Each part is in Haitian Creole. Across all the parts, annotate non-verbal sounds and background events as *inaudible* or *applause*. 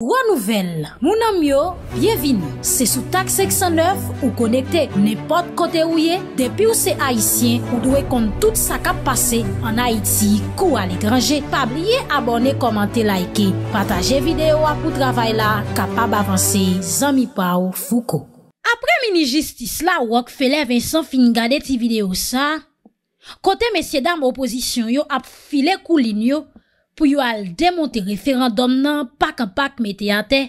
Ro nouvel, moun am yo, bienvin, se sou tak 609 ou konekte, nepot kote ou ye, depi ou se Haitien ou dwe kont tout sa kap pase, an Haiti, kou al ekranje, pabliye abone, komante, laike, pataje video ak ou travay la, kapab avanse, zami pa ou fuko. Apre mini justice la wak fele Vincent fin gade ti video sa, kote mesye dam oposisyon yo ap file kou lin yo, pou yo al demonte referandom nan pak an pak mette yate,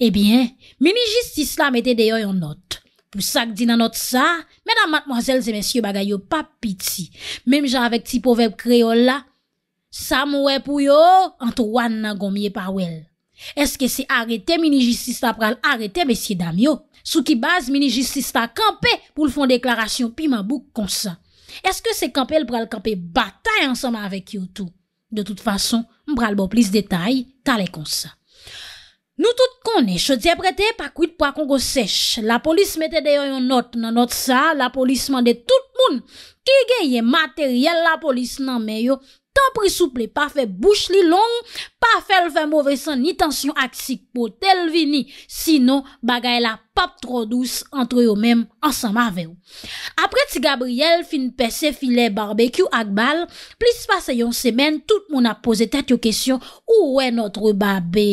ebyen, eh mini-justis la mette deyo yon not. Pou sak di nan not sa, menan matmozèl zè mèsyo bagay yo pap piti, mèm jan avèk ti povep kreol la, sa mwè pou yo antou an nan gomye pa wèl. Eske se arete mini-justis la pral arete mèsyo dam yo, sou ki baz mini-justis la kampe pou l'fon deklarasyon pi mabouk konsa. Eske se kampe l pral kampe batay ansama avèk yo tou, De tout fason, mbral bo plis detay, talekonsa. Nou tout konè, chotye prete, pakwit po akon gosech. La polis mette deyon yon not nanot sa, la polis mande tout moun. Ki genye materyel la polis nanmen yo, tan pri souple pa fe bouch li long, pa fel fèm ouve san ni tansyon aksik pou tel vini, sino bagay la pap tro douz entre yo mèm ansan ma vè ou. Apre ti Gabriel fin pesè filè barbekyou ak bal, plis pase yon semen, tout moun a pose tèt yo kesyon, ou wè notre barbe?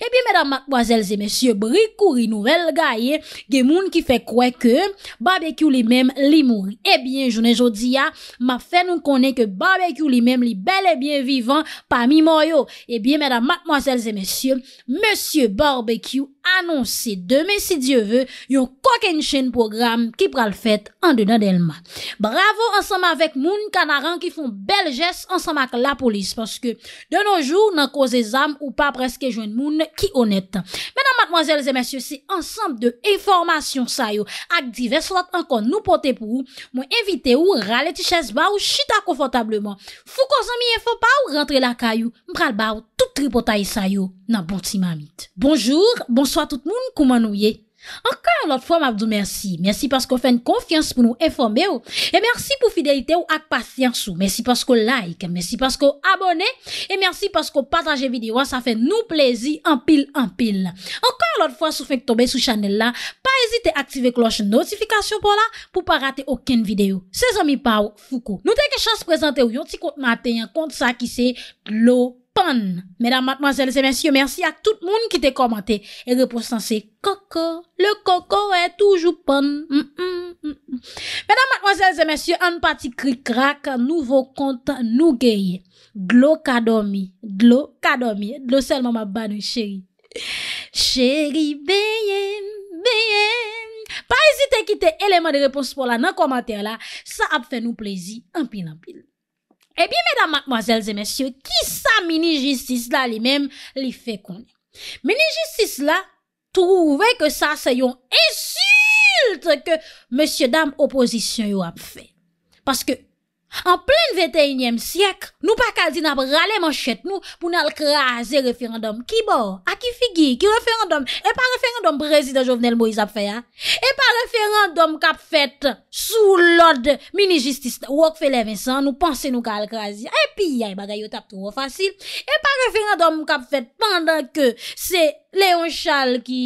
Ebi, mèdam matboazèl zè mèsyè, bri kouri nouvel gaye, gen moun ki fè kwe ke, barbekyou li mèm li mouri. Ebi, eh jounè jodi ya, ma fè nou konè ke barbekyou li mèm li belè bien vivan, pa mi mò yo. Ebi, eh Bien, mèdam, matmoazèlzè, mèsyè, mèsyè Barbecue anonsè demè, si djè vè, yon kokèn chèn program ki pral fèt an dè nan elman. Bravo ansèm avèk moun kanaran ki foun bel jès ansèm ak la polis, paskè de noujou nan kozè zam ou pa preskè joun moun ki onèt. Mè Matmoazèl zè mèsyò, si ansanp de eformasyon sa yo ak divers lot ankon nou pote pou mwen evite ou rale ti chèz ba ou chita konfotableman. Fou kon zan miye fò pa ou rentre la ka yo, mpral ba ou tout tri potay sa yo nan bonti mamit. Bonjour, bonsoit tout moun kouman nou ye. Encore l'autre fois, m'abdou merci. Merci parce qu'on fait une confiance pour nous informer Et merci pour fidélité ou avec patience Merci parce qu'on like. Merci parce qu'on abonne. Et merci parce qu'on partage vidéo. Ça fait nous plaisir en pile, en pile. Encore l'autre fois, si vous faites tomber sur channel là, pas hésiter à activer cloche notification pour là, pour pas rater aucune vidéo. C'est amis Pau Foucault. Nous te que chance présenter un petit compte matin, un compte ça qui c'est l'eau Pan, medan matmazel se mensyo, mersi a tout moun ki te komante. E reposan se, koko, le koko e toujou pan. Medan matmazel se mensyo, an pati kri krak, nouvo konta nou geye. Glo kadomi, glo kadomi, glosel maman banou cheri. Cheri beye, beye. Pa esite ki te eleman de repos pou la nan komante la, sa ap fe nou plezi, an pin an pin. E eh biye, mèdam, matmazèl, zè, mèsyou, ki sa mini-justis la li mèm li fè konè? Mini-justis la, touwe kè sa se yon esult kè mèsyou dam oposisyon yon ap fè. Paske, An plen 21e siyek, nou pa kalzina pa rale manchet nou pou nan alkraze referandom ki bo, aki figi, ki referandom, e pa referandom Brezi da Jovenel Moïse Apfea, e pa referandom kap fet sou lode mini-justiste Wokfele Vincent, nou panse nou ka alkraze, e pi ya e bagay yo tap tou ou fasil, e pa referandom kap fet pandan ke se... Lè yon chal ki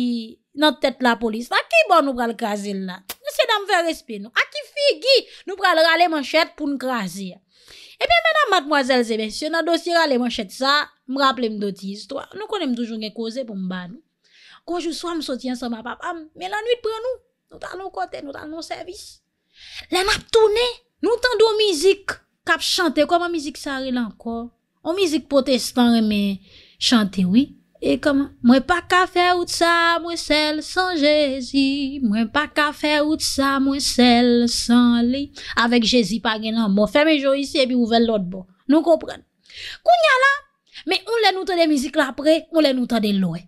not tèt la polis. A ki bon nou pral krasil nan? Nè se dam fè respè nou. A ki fi gi nou pral ralè manchèt pou nou krasil? E pè mè nan matmoazèl zè bè, se nan dosi ralè manchèt sa, m rap lè m doti istwa. Nou konèm toujoun gen kose pou m ban. Kojou swa m sotien sa m apapam, mè lan nwit pran nou. Nou tan nou kote, nou tan nou servis. Lè nap toune, nou tan dou mizik kap chante, koman mizik sa rile ankor. O mizik potestan remè chante wè. Et comme, moi pas qu'à faire out ça, moi celle sans Jésus. Moi pas qu'à faire out ça, moi celle sans lui. Avec Jésus, pas non Moi, ferme les ici et puis ouvrez l'autre bord. Nous comprenons. Qu'on là? Mais on l'a nous des musique là après, on l'a nous des lois.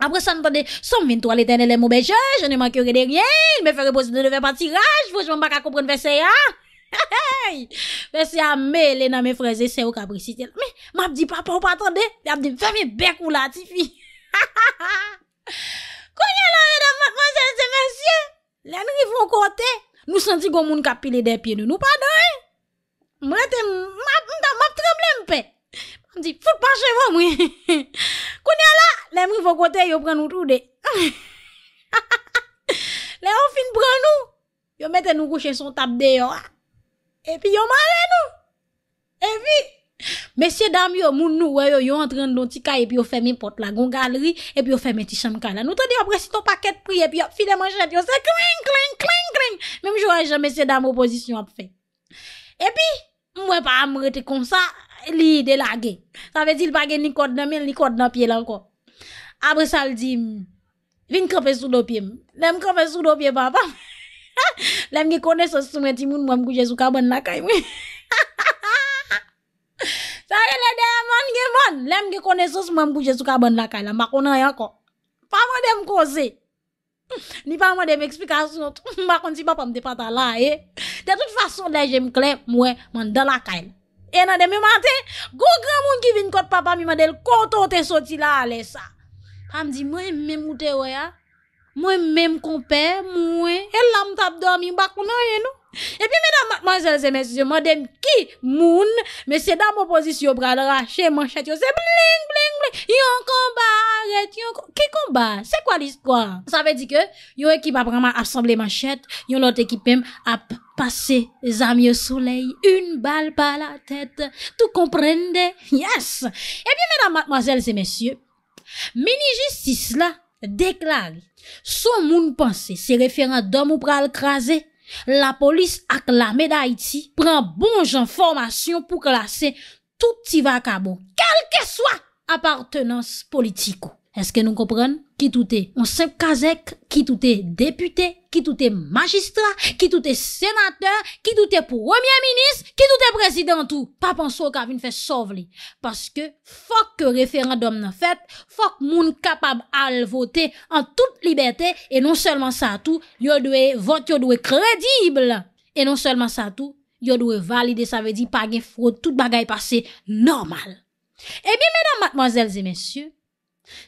Après ça, nous t'en sommes toi l'éternel est mon berger, je ne manquerai de rien, mais faire reposer de ne pas tirage, faut que je pas qu'à comprendre verset, hein. Hei, mwen se amme, lè nan mè freze se ou kabrisi tè la. Mè, mè ap di papa ou patande, lè ap di mè fè mè bek ou lati fi. Ha ha ha ha ha. Kounè la, lè nan mè konsente mè sye. Lè mri von kote, nou santi gomoun kapile de pi de nou pa doye. Mè te, mè ap, mè ap tremble mpe. Mè di, fout pa chevo mwen. Kounè la, lè mri von kote, yo pren nou tou de. Ha ha ha ha. Lè an fin pren nou. Yo mè te nou kouche son tab de yo. Epi yo mare nou. Epi, mesye dam yo, moun nou, yo entren don ti ka, epi yo ferme pot la, gon galeri, epi yo ferme ti cham ka la. Nou te di, apresito paket pri, epi yo file manjet, yo se kling, kling, kling, kling. Mem jwa anje, mesye dam oposisyon ap fe. Epi, mwen pa amreti kon sa, li delage. Sa vezi, l bagen ni kod nan men, ni kod nan pie lan ko. Apre sa l di, vin kope sou do pie, mwen kope sou do pie, bapam. *laughs* Le mge kone sos sou meti moun mwem kou jesou kaban lakay mwen. *laughs* Sa yon le de man gen man. Le mge kone sos mwem kou jesou kaban lakay la. Mbakona yon kon. Pa mwen de mkose. *laughs* Ni pa mwen de m eksplikasyon. Mbakon si papa mde pata la. E. De tout fason de jem kle mwen man dalakay. E nan de mwen mate. Gou gen mwen ki vin kote papa mwen del koto te soti la alesa. Pa mdi mwen mwen mwote we ya. Mwen menm konpè, mwen, el lam tap dormi, bakounan yè nou. E pi mèdam matmazèl se mèsyè, mwen dem ki moun, mèse dam oposisyon pral rache manchèt, yon se bling bling bling, yon konba, yon konba, ki konba, se kwa lis kwa? Sa ve di ke, yon ekip ap ramman asamble manchèt, yon lot ekipem ap pase zamyo souley, yon bal pa la tèt, tou komprende? Yes! E pi mèdam matmazèl se mèsyè, meni jistis la deklare, Son moun panse se referan dom ou pral krasè, la polis ak la meday ti pran bon jan formasyon pou klasè touti vakabo, kelke swa apartenans politiko. Eske nou kompren? Ki tout e? On sep kazek, ki tout e depute, ki tout e magistra, ki tout e senateur, ki tout e premier ministre, ki tout e presidentou. Pa panso ka vin fè sov li. Paske fok referandom nan fèt, fok moun kapab al voté an tout liberté e non selman sa tou, yo dwe vot yo dwe kredible. E non selman sa tou, yo dwe valide, sa ve di page frot, tout bagay pase normal. E bi menan matmanzelze mensyou,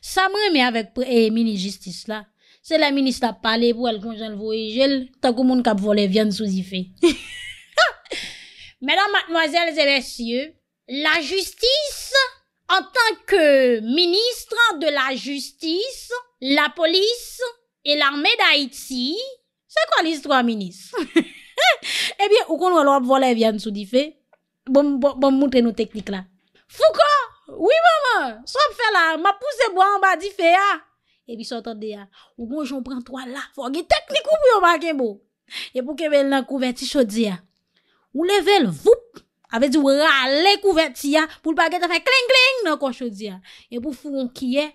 sa mre mi avek pre e mini justis la se la minis la pale pou el konjen vou e jel tan kou moun kap vole vyan sou di fe ha ha ha menan matnoazel zè lè sye la justis an tan ke ministran de la justis la polis e l'arme da itsi se kon listro a minis *laughs* e eh biye ou kon walo ap vole vyan sou di fe bon, bon, bon moutre nou teknik la fou kon Oui maman, sou ap fè la, ma pou zè bo an ba di fè ya. E bi sou tonde ya, ou mou joun pran 3 la, fò ge teknikou pou yo ma gen bo. E pou kebel nan kouverti chodi ya. Ou level vup, ave di wale kouverti ya, pou l'bagay te fè kling kling nan kou chodi ya. E pou foun kiye.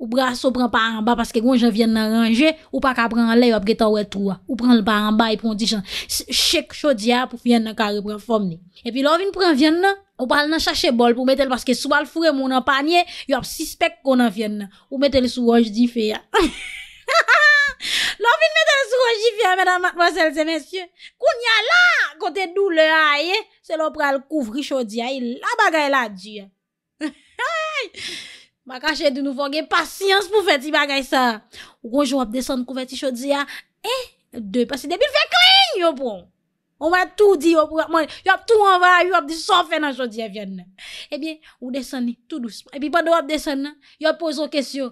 Ou pran so pran pa an ba paske gwen jen vyen nan range, ou pa ka pran le yo ap geta ou etrou a. Ou pran l pa an ba yi e pran di chan. Chek chodi a pou fwen nan kare pran fom ni. E pi lòv in pran vyen nan, ou pran nan chache bol pou metel paske sou al fure moun an panye, yo ap sispek kon nan vyen nan. Ou metel sou oj di fè ya. *laughs* Lòv in metel sou oj di fè ya, mèdame, mwasele, se mèsyè. Koun ya la, kote dou le a ye, se lòv pran l kouvri chodi a, yi e la bagay la di ya. Ha, ha, ha, ha. Makache di nou fogue, pasyans pou feti bagay sa. Ou konjou wap desen kou feti chodze ya, e, de, pasi debil fe kling yo pou. Ou wap tou di yo pou wap manye, yo wap tou wap wap, yo wap di sofe nan chodze ya vyen nan. Eh Ebyen, ou desen ni, tout douzman. Ebyen, pandou wap desen nan, yo wap poso kesyo.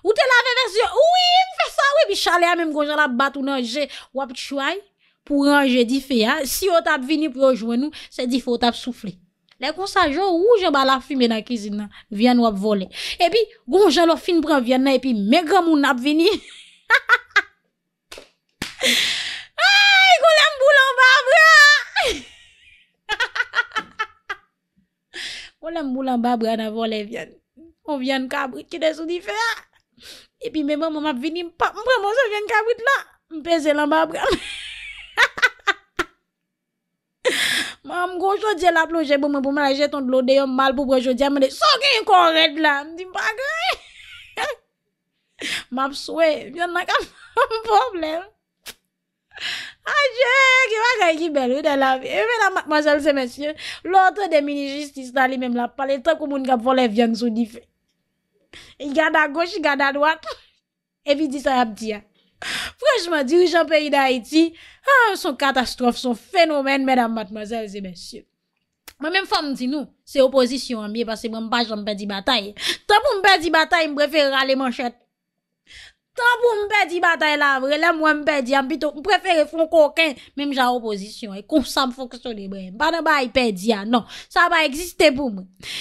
Ou te lave versyo, oui, mfesa, oui, bi chale a menm konjou la bat ou nan je, wap chway, pou ranje di fe ya. Si yo tap vini pou yo jwen nou, se di fo tap soufle. Dè kon sa jò ou jè bala fime na kizina, vyan wap vole. E pi, goun jò lo fin pran vyan nan, e pi mè gramoun ap vini. Ay, *laughs* goun lè mbou l'ambabre. Goun lè mbou l'ambabre nan vole vyan. O vyan kabrit ki desou di fe. E pi mè mè mè ap vini, mpap mpè mò se vyan kabrit la, mpè zè l'ambabre. *laughs* Ha! Am gojo dje la ploje pou mwen pou mwen la jeton de lode yon mal pou brojo dje, mwen de soke yon kon red la. Mdi bagay. *laughs* M ap swè, vyan nan ka m *laughs* pou mplem. Adjè, ki wak a yi ki belou de la vye. E mwen la masele se mèsyè, lòtè de mini jistis ta li mèm la pale, te kou moun ka vole vyan sou di fè. Yi gada goj, yi gada dwak, evi di sa yab di ya. Fransman dirijan peyi da Haiti ah, Son katastrof, son fenomen Madame, mademoiselles et messieurs Ma men fom di nou Se opozisyon an miye Pase mwen pa jan mper di batay Ta moun mper di batay mprefer rale manchete Tan pou m pe di batay la vre, lè m wè m pe di, am bito m prefere fon koken, mèm jan oposisyon, e kon sa m fokso li brem. Banan ba yi pe di ya, nan, sa ba egziste pou m.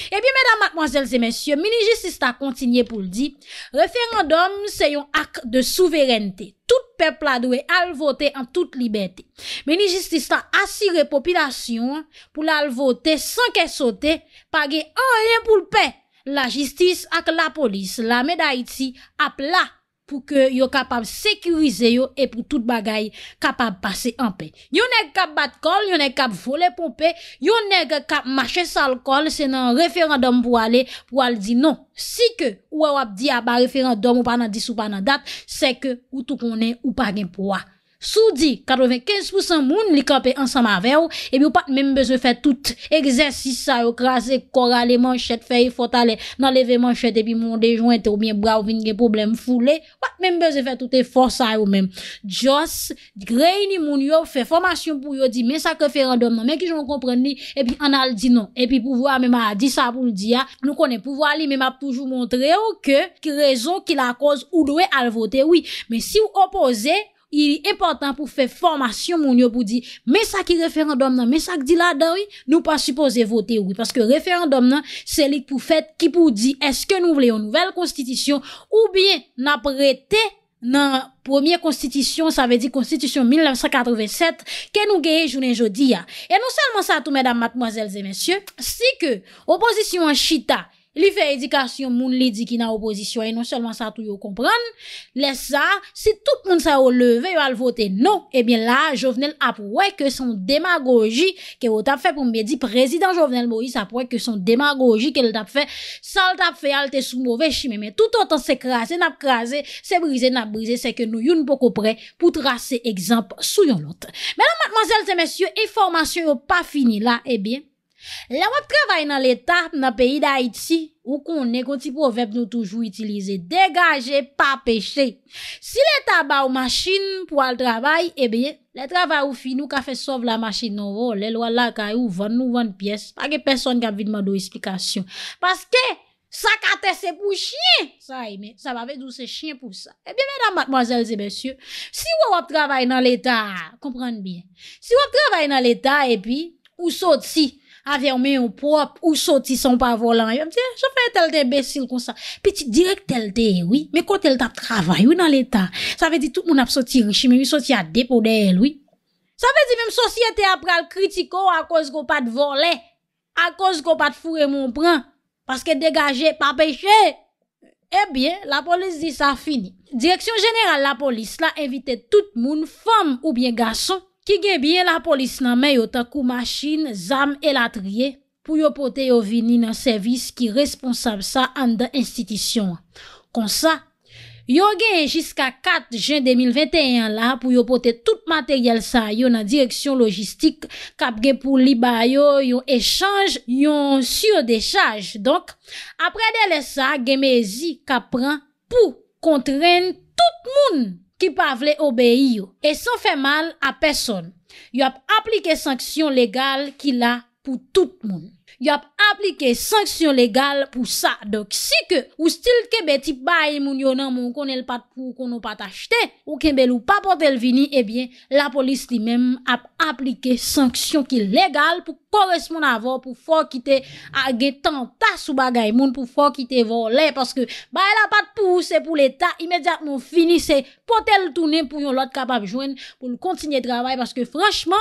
E bi, mèdam, matmanjèl, zèmèsyon, mini-justis ta kontinye pou l di, referandom se yon ak de souverènte. Tout pepladou e alvote an tout liberté. Mini-justis ta asire popilasyon pou l alvote san ke sote, page an yon pou l pe. La jistis ak la polis, la mèda iti ap la. pou ke yo kapab sekurize yo e pou tout bagay kapab pase an pe. Yo neg kap bat kol, yo neg kap vole pou pe, yo neg kap mache sal kol, se nan referandom pou ale, pou ale di non. Si ke ou a wap di aba referandom ou pa nan dis ou pa nan dat, se ke ou tou konen ou pa gen pou wa. Soudi, 95% moun li kape ansama ve ou, epi ou pat mèm bezè fè tout, egzèsi sa yo, krasè korale manchèt, fè yi fotale nan leve manchèt, epi moun dejou ente ou mien bra ou vin gen problem foule, pat mèm bezè fè tout e fò sa yo mèm. Djos, greini moun yo, fè formasyon pou yo di, men sa ke fè random, men ki joun kompren li, epi an al di non, epi pou vwa mèm a di sa pou nou di ya, nou konen pou vwa li, mèm ap toujou montre ou ke, ki rezon ki la koz ou doye al vote, oui, men si ou opoze, ili important pou fè formasyon moun yo pou di, mè sa ki referandom nan, mè sa ki di la doi, nou pa suppose vote ou. Paske referandom nan, se lik pou fèt ki pou di, eske nou vle yon nouvel konstitisyon, ou bien nan prete nan premier konstitisyon, sa ve di konstitisyon 1987, ke nou geye jounen jodi ya. E non selman sa tou, mèdam, matmoazèlzè, mèsyè, si ke oposisyon an Chita, Li fe edikasyon moun li di ki nan opozisyon e non selman sa tou yo kompran. Les sa, si tout moun sa yo leve yo al vote non, ebyen la, Jovenel apwe ke son demagoji ke yo tap fe pou mbe di, prezident Jovenel Moïse apwe ke son demagoji ke yo tap fe, sal tap fe alte sou mouve chimeme. Tout an tan se krase, nap krase, se brise, nap brise, se ke nou yon pou kopre pou trase ekzamp sou yon lot. Menan matmazel se mesye, eformasyon yo pa fini la, ebyen, La wap travay nan leta nan peyi da iti Ou konen konti pou vep nou toujou itilize Degaje pa peche Si leta ba ou machin pou al travay Ebe, eh le travay ou finou ka fe sov la machin nou Le lwa la ka ou van nou van piyes Pake person ka vide man dou esplikasyon Paske, sa ka tese pou chien Sa eh ime, sa vave douse chien pou sa Ebe, veda matmazelze besye Si wap travay nan leta Kompran bien Si wap travay nan leta e pi Ou sot si avec un ou propre ou sorti son pas volant. Je me dis, eh, je fais tel d'imbécile comme ça. Petit direct tel de, oui. Mais quand elle t'a travaillé oui, dans l'État. Ça veut dire tout le monde a sorti riche, mais il sorti à dépôt d'elle, oui. Ça veut dire même société après le critiquer à cause qu'on pas de voler. À cause qu'on pas de fourrer mon brin. Parce que dégager, pas pêcher. Eh bien, la police dit ça fini. Direction générale la police, là, invité tout le monde, femme ou bien garçon, Ki gen biye la polis nan men yo takou machin, zam e latriye pou yo pote yo vini nan servis ki responsab sa an da institisyon. Kon sa, yo gen jiska 4 jen 2021 la pou yo pote tout materyal sa yo nan direksyon logistik kap gen pou liba yo yo echange yo surdechaj. Donk, apre de le sa gen mezi kap pran pou kontren tout moun. ki pa avle obeye yo, e san fe mal a peson. Yo ap aplike sanksyon legal ki la pou tout moun. yo ap aplike sanksyon legal pou sa. Dok si ke ou stil kebe tip baye moun yonan moun konel pat pou konon pat achete, ou kebe lou pa potel vini, ebyen eh la polis li men ap aplike sanksyon ki legal pou korespon avon, pou fwo kite agetan tas ou bagay moun, pou fwo kite volen, paske baye la pat pou ou se pou l'Etat imediat moun finise, potel tounen pou yon lot kapap jwen, pou nou kontinye travay, paske franchman,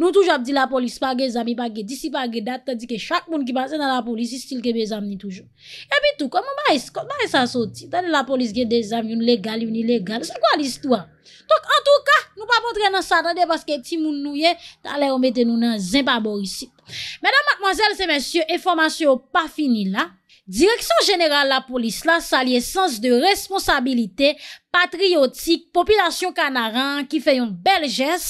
Nou touj ap di la polis pa ge zami, pa ge disi, pa ge dat, ta di ke chak moun ki pase nan la polis, istil ke be zami toujou. E pi touk, mou mbaye sa soti, ta ni la polis ge de zami, yon legal, yon ilegal, sa kwa l'istwa? Tok, an touka, nou pa potre nan sa, nan de paske ti moun nouye, ta le yon bete nou nan zin pa borisi. Mèdam, mòzèl, se mèsyou, eformasyou pa fini la. Direksyon jeneral la polis la, sa liye sens de responsabilite, patriotik, populasyon kanaran, ki fe yon belges,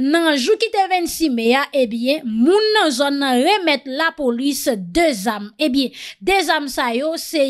nan jou ki te 26 mea, ebyen, moun nan zon nan remet la polis de zam. Ebyen, de zam sa yo, se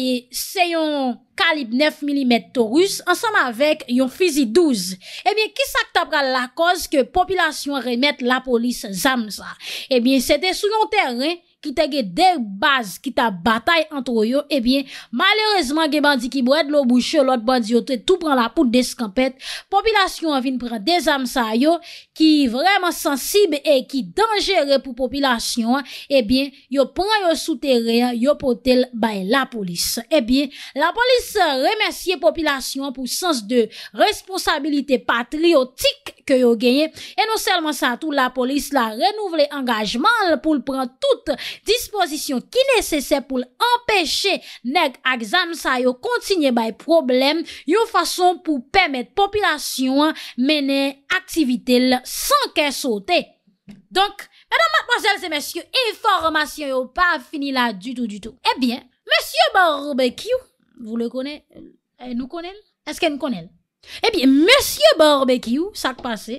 yon kalib 9 mm torus, ansam avek yon fizi 12. Ebyen, ki sa kta pral la koz ke populasyon remet la polis zam sa? Ebyen, se te sou yon terren, ki te ge derbaz, ki ta batay antro yo, e bien, malerezman gen bandi ki bwede lo bouche, lot bandi yo te tou pran la pout de skampet, popilasyon vin pran de zamsa yo, ki vreman sensib e ki denjere pou popilasyon, e eh bien, yo pran yo souterre, yo potel bay la polis. E bien, la polis remersiye popilasyon pou sens de responsabilite patriotik yo genye. E non selman sa, tout la polis la renouve le engajman pou l'pren tout disposition ki nese se pou l'empeche neg aksam sa yo kontinye bay problem yo fason pou pemet popilasyon menen aktivite l san ke sote. Donk, menan matmwazel se monsye, informasyon yo pa fini la du tout du tout. Ebyen, eh monsye Barbekiou, vous le konnen, elle euh, nous konnen? Est-ce qu'elle nous konnen? Ebyen, eh M. Borbekiou, sak pase,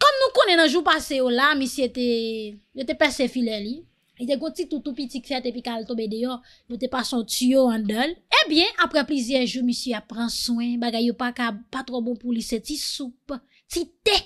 kom nou kone nan jou pase yo oh la, misi ete persefile li, ete konti toutou pitik sete pi kal tobe deyo, yote pasan tiyo andol, ebyen, eh apre plizien jou, misi apren soen, bagay yo pa tro bon pou lise ti soupe, ti te,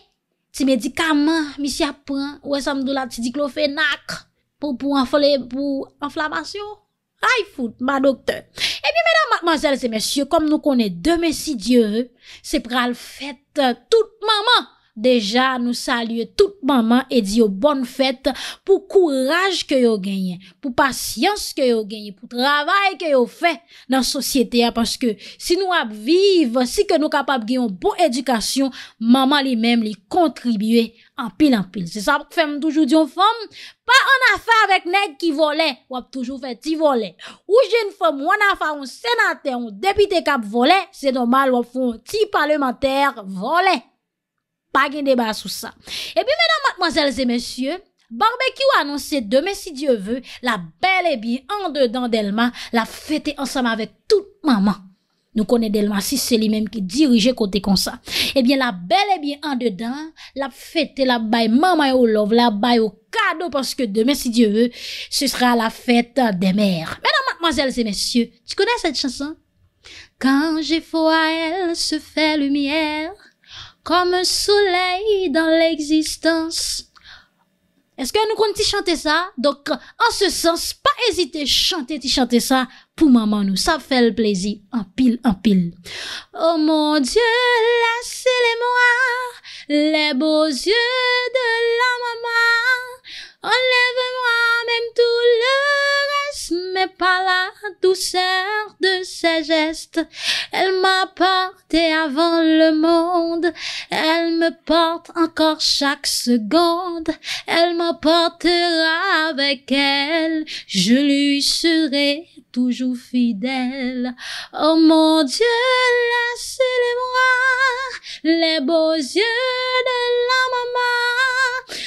ti medikaman, misi apren, ou esam dou la ti di klofe nak, pou enflavasyon. High ma docteur. Eh bien, mesdames, mademoiselles et messieurs, comme nous connaissons deux si Dieu, c'est pour le fête euh, toute maman Deja nou salye tout maman e di yo bon fèt pou kouraj ke yo genye, pou pasyans ke yo genye, pou travay ke yo fèt nan sosyete ya Paske si nou ap vive, si ke nou kapap genyon bon edukasyon, maman li mem li kontribüye anpil anpil Se sa pou fèm toujou diyon fèm, pa an a fè avèk neg ki volè, wap toujou fè ti volè Ou jen fèm wana fè an senate an depite kap volè, se normal wap fè an ti pale mentèr volè pas débat sur ça. Et puis, mesdames, mademoiselles et messieurs, Barbecue a annoncé demain, si Dieu veut, la belle et bien en dedans d'Elma, la fêter ensemble avec toute maman. Nous connaissons Delma si c'est lui-même qui dirigeait côté comme ça. Eh bien, la belle et bien en dedans, la fête, la baille, maman au love, la baille au cadeau, parce que demain, si Dieu veut, ce sera la fête des mères. Mesdames, mademoiselles et messieurs, tu connais cette chanson? Quand j'ai foi, elle se fait lumière comme un soleil dans l'existence. Est-ce que nous comptons chanter ça? Donc, en ce sens, pas hésiter chanter, chanter ça pour maman nous. Ça fait le plaisir, en pile, en pile. Oh mon Dieu, laissez-les-moi, les beaux yeux de la maman. Enlève-moi même tout le reste, mais pas la douceur de ses gestes. Elle m'a porté avant le monde, elle me porte encore chaque seconde, elle m'emportera avec elle, je lui serai toujours fidèle. Oh mon Dieu, laissez-les-moi, les beaux yeux de la maman,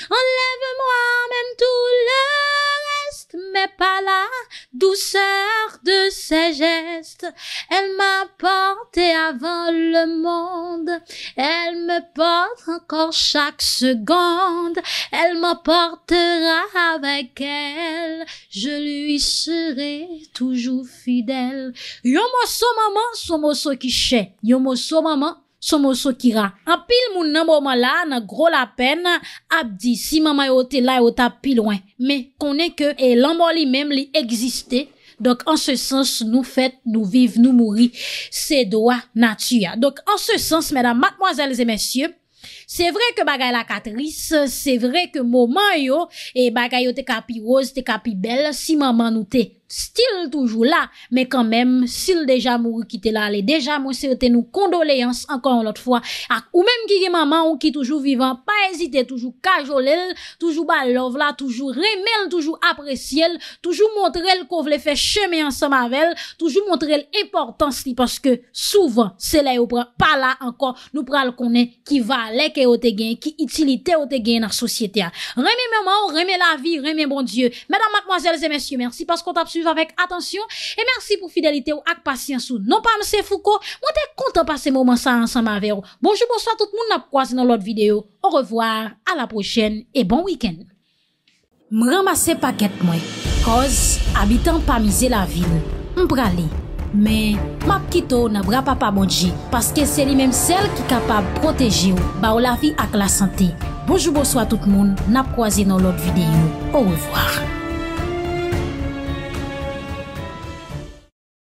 douceur de ses gestes. Elle m'a porté avant le monde. Elle me porte encore chaque seconde. Elle m'emportera avec elle. Je lui serai toujours fidèle. Yomoso maman, somoso kiché. Yomoso maman. Somoso kira apil moun nanmouman la nan gro la pen ap di si maman yo te la yo ta pi lwen Me konen ke elanmou li menm li egziste Donk an se sens nou fet nou viv nou mouri se doa natuya Donk an se sens mèdam matmoazèl zè mèsyè Se vre ke bagay la katris Se vre ke moman yo E bagay yo te kapi roz, te kapi bel Si maman nou te stil toujou la Me kanmem, sil deja mou ki te la Le deja mou se te nou kondoleans Ankon lot fwa Ou menm ki ge maman ou ki toujou vivan Pa ezite toujou kajol el Toujou ba love la, toujou remel Toujou apresye el, toujou montre el Ko vle fe cheme ansan mavel Toujou montre el importans li Paske souvan se la yo pran Pa la ankon nou pran konen ki va lek ou te gen, ki itili te ou te gen nan sosyete a. Reme menman ou reme la vi, reme bon dieu. Madame, mademoiselles et messieurs, merci parce qu'on t'absuive avec attention et merci pour fidélité ou ak pas siens ou non pas mse fouko. Mwen te kontan passe mou monsa ansan ma vero. Bonjou, bonsoit tout moun na proase nan lot videyo. Au revoir, a la projene et bon week-end. M ramase paket mwen koz abitan pa mize la vil. Mprale Men, ma ptito na bra pa pa bodji, paske se li menm sel ki kapab proteji ou, ba ou la fi ak la sante. Bojou bojou a tout moun, nap kwa zi nou lot videyo. Ou ou zwa.